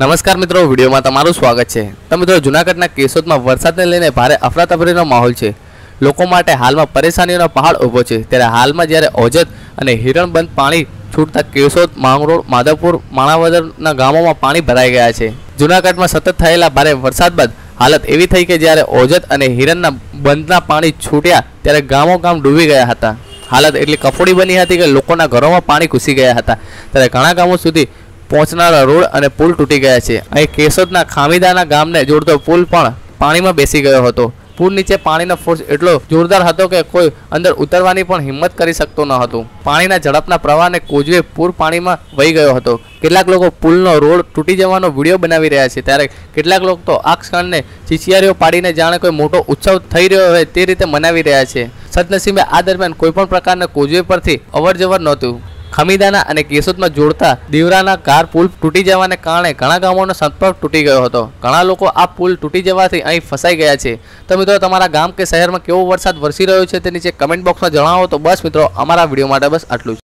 નમસ્કાર મિત્રો વિડીયોમાં તમારું સ્વાગત છે તો મિત્રો જૂનાગઢના કેશોદમાં વરસાદને લઈને ભારે અફરાતફરીનો માહોલ છે લોકો માટે હાલમાં પરેશાનીઓનો પહાડ ઊભો છે ત્યારે હાલમાં જ્યારે ઓજત અને હિરણબંધ પાણી છૂટતા કેશોદ માંગરોળ માધવપુર માણાવદરના ગામોમાં પાણી ભરાઈ ગયા છે જૂનાગઢમાં સતત થયેલા ભારે વરસાદ બાદ હાલત એવી થઈ કે જ્યારે ઓજત અને હિરણના બંધના પાણી છૂટ્યા ત્યારે ગામો ગામ ડૂબી ગયા હતા હાલત એટલી કફોડી બની હતી કે લોકોના ઘરોમાં પાણી ઘૂસી ગયા હતા ત્યારે ઘણા ગામો સુધી પહોંચનારા રોડ અને પુલ તૂટી ગયા છે અહીં કેશોદના ખામીદાના ગામને જોડતો પુલ પણ પાણીમાં બેસી ગયો હતો પુલ નીચે પાણીનો ફોર્સ એટલો જોરદાર હતો કે કોઈ અંદર ઉતરવાની પણ હિંમત કરી શકતો ન હતું પાણીના ઝડપના પ્રવાહને કોજવે પૂર પાણીમાં વહી ગયો હતો કેટલાક લોકો પુલનો રોડ તૂટી જવાનો વિડીયો બનાવી રહ્યા છે ત્યારે કેટલાક લોકો તો આ ક્ષણને ચીચિયારીઓ પાડીને જાણે કોઈ મોટો ઉત્સવ થઈ રહ્યો હોય તે રીતે મનાવી રહ્યા છે સદનસીબે આ દરમિયાન કોઈપણ પ્રકારના કોજવે પરથી અવરજવર નહોતું ખમીદાના અને કેશોદમાં જોડતા દીવરાના કાર પુલ તૂટી જવાને કારણે ઘણા ગામોનો સંપર્ક તૂટી ગયો હતો ઘણા લોકો આ પુલ તૂટી જવાથી અહીં ફસાઈ ગયા છે તો મિત્રો તમારા ગામ કે શહેરમાં કેવો વરસાદ વરસી રહ્યો છે તે નીચે કમેન્ટ બોક્સમાં જણાવો તો બસ મિત્રો અમારા વિડીયો માટે બસ આટલું